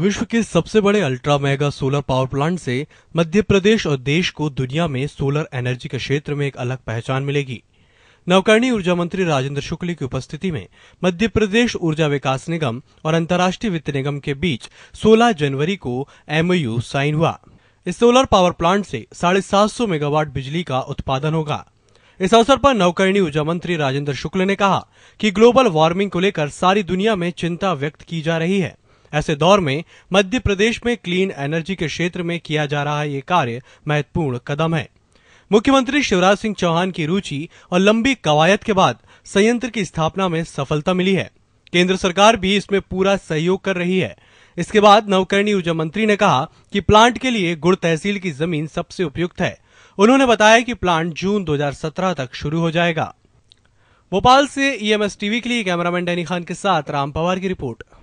विश्व के सबसे बड़े ultra mega solar power plant से मध्य प्रदेश और देश को दुनिया में सोलर एनर्जी के क्षेत्र में एक अलग पहचान मिलेगी नवकरणीय ऊर्जा मंत्री राजेंद्र शुक्ल की उपस्थिति में मध्य प्रदेश ऊर्जा विकास निगम और अंतर्राष्ट्रीय वित्त निगम के बीच 16 जनवरी को एमओयू साइन हुआ इस सोलर पावर प्लांट से साढ़े सात सौ मेगावाट बिजली का उत्पादन होगा इस अवसर पर नवकरणीय ऊर्जा मंत्री राजेंद्र शुक्ल ने कहा कि ग्लोबल वार्मिंग को लेकर सारी दुनिया में चिंता व्यक्त की जा रही है ऐसे दौर में मध्य प्रदेश में क्लीन एनर्जी के क्षेत्र में किया जा रहा ये कार्य महत्वपूर्ण कदम है मुख्यमंत्री शिवराज सिंह चौहान की रुचि और लंबी कवायद के बाद संयंत्र की स्थापना में सफलता मिली है केंद्र सरकार भी इसमें पूरा सहयोग कर रही है इसके बाद नवकरणीय ऊर्जा मंत्री ने कहा कि प्लांट के लिए गुड़ तहसील की जमीन सबसे उपयुक्त है उन्होंने बताया कि प्लांट जून 2017 तक शुरू हो जाएगा भोपाल से ईएमएस e टीवी के लिए कैमरामैन डैनी खान के साथ राम पवार की रिपोर्ट